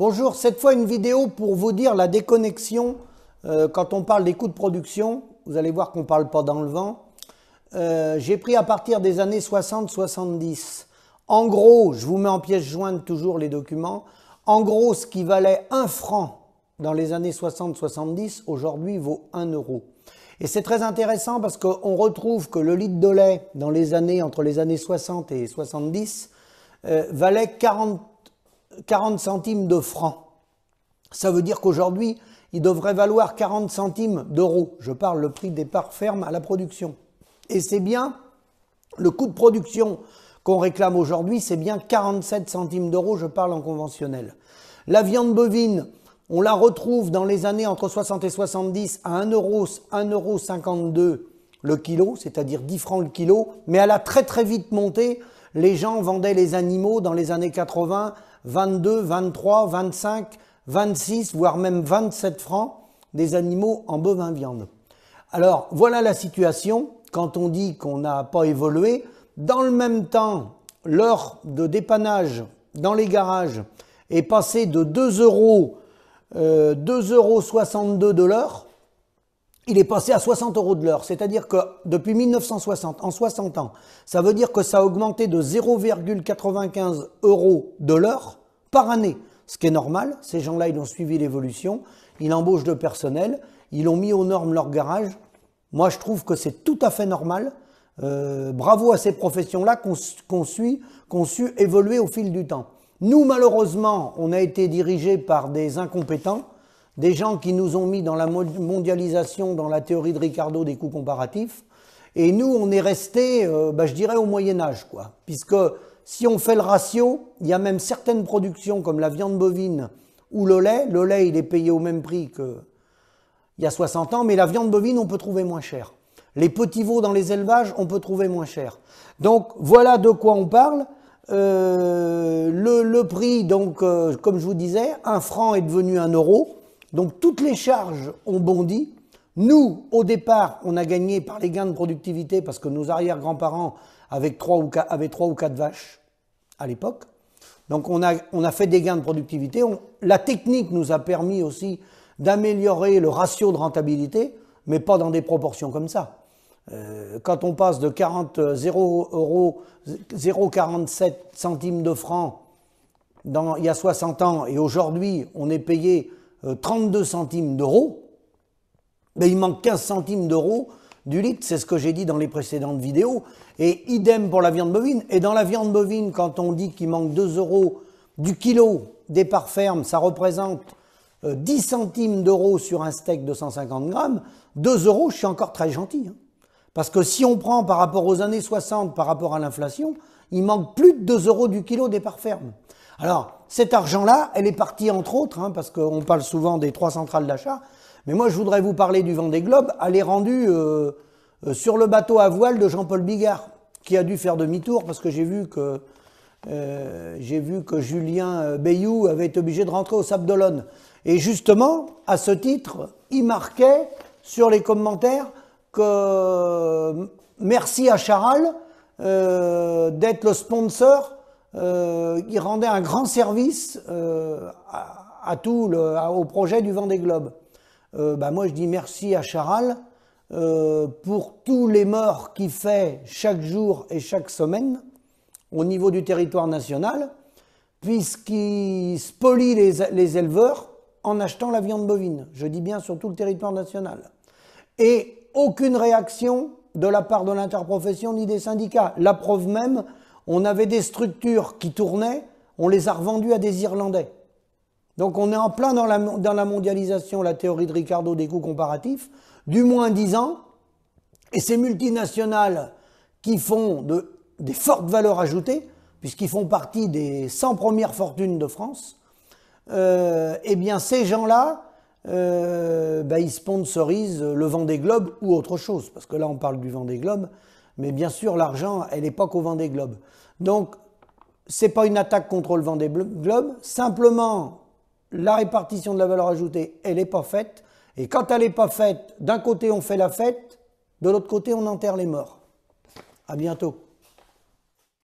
Bonjour, cette fois une vidéo pour vous dire la déconnexion euh, quand on parle des coûts de production. Vous allez voir qu'on ne parle pas dans le vent. Euh, j'ai pris à partir des années 60-70. En gros, je vous mets en pièce jointe toujours les documents. En gros, ce qui valait 1 franc dans les années 60-70, aujourd'hui vaut 1 euro. Et c'est très intéressant parce qu'on retrouve que le litre de lait dans les années, entre les années 60 et 70, euh, valait 40 40 centimes de francs. Ça veut dire qu'aujourd'hui, il devrait valoir 40 centimes d'euros. Je parle le prix des parts fermes à la production. Et c'est bien, le coût de production qu'on réclame aujourd'hui, c'est bien 47 centimes d'euros, je parle en conventionnel. La viande bovine, on la retrouve dans les années entre 60 et 70 à 1 euro, 1,52 euro le kilo, c'est-à-dire 10 francs le kilo, mais elle a très très vite monté les gens vendaient les animaux dans les années 80, 22, 23, 25, 26, voire même 27 francs des animaux en bovin viande. Alors voilà la situation quand on dit qu'on n'a pas évolué. Dans le même temps, l'heure de dépannage dans les garages est passée de 2 euros, 2,62 euh, euros de l'heure il est passé à 60 euros de l'heure. C'est-à-dire que depuis 1960, en 60 ans, ça veut dire que ça a augmenté de 0,95 euros de l'heure par année. Ce qui est normal, ces gens-là, ils ont suivi l'évolution, ils embauchent de personnel, ils ont mis aux normes leur garage. Moi, je trouve que c'est tout à fait normal. Euh, bravo à ces professions-là qu'on suit, qu'on su évoluer au fil du temps. Nous, malheureusement, on a été dirigés par des incompétents des gens qui nous ont mis dans la mondialisation, dans la théorie de Ricardo des coûts comparatifs. Et nous, on est resté, euh, bah, je dirais, au Moyen Âge, quoi. Puisque si on fait le ratio, il y a même certaines productions comme la viande bovine ou le lait. Le lait, il est payé au même prix qu'il y a 60 ans, mais la viande bovine, on peut trouver moins cher. Les petits veaux dans les élevages, on peut trouver moins cher. Donc voilà de quoi on parle. Euh, le, prix, donc, euh, comme je vous disais, un franc est devenu un euro. Donc toutes les charges ont bondi. Nous, au départ, on a gagné par les gains de productivité parce que nos arrière-grands-parents avaient trois ou quatre vaches à l'époque. Donc on a, fait des gains de productivité. la technique nous a permis aussi d'améliorer le ratio de rentabilité, mais pas dans des proportions comme ça. Euh, quand on passe de 0,47 centimes de francs il y a 60 ans et aujourd'hui on est payé 32 euh, centimes d'euros, mais ben, il manque 15 centimes d'euros du litre, c'est ce que j'ai dit dans les précédentes vidéos, et idem pour la viande bovine. Et dans la viande bovine, quand on dit qu'il manque 2 euros du kilo parts fermes, ça représente 10 euh, centimes d'euros sur un steak de 150 grammes, 2 euros, je suis encore très gentil. Hein. Parce que si on prend par rapport aux années 60, par rapport à l'inflation, il manque plus de 2 euros du kilo des parts Alors, cet argent-là, elle est partie entre autres, hein, parce qu'on parle souvent des trois centrales d'achat, mais moi je voudrais vous parler du Vendée Globe, elle est rendue euh, euh, sur le bateau à voile de Jean-Paul Bigard, qui a dû faire demi-tour, parce que j'ai vu que... Euh, j'ai vu que Julien Bayou avait été obligé de rentrer au Sable d'Olonne. Et justement, à ce titre, il marquait sur les commentaires que euh, merci à Charal euh, d'être le sponsor. Euh, qui rendait un grand service à, au projet du Vendée Globe. Bah moi, je dis merci à Charal pour tous les morts qu'il fait chaque jour et chaque semaine au niveau du territoire national, puisqu'il spolie les, les éleveurs en achetant la viande bovine. Je dis bien sur tout le territoire national. Et aucune réaction de la part de l'interprofession ni des syndicats. La preuve même, on avait des structures qui tournaient, on les a revendues à des Irlandais. Donc on est en plein dans la, mondialisation, la théorie de Ricardo des coûts comparatifs, du moins 10 ans, et ces multinationales qui font des fortes valeurs ajoutées, puisqu'ils font partie des 100 premières fortunes de France, euh, eh bien ces gens-là, euh, bah, ils sponsorisent le des Globes ou autre chose. Parce que là, on parle du Vent des Globes mais bien sûr, l'argent, elle n'est pas qu'au des Globes. Donc, c'est pas une attaque contre le Vent des Globes. Simplement, la répartition de la valeur ajoutée, elle n'est pas faite. Et quand elle n'est pas faite, d'un côté, on fait la fête, de l'autre côté, on enterre les morts. À bientôt.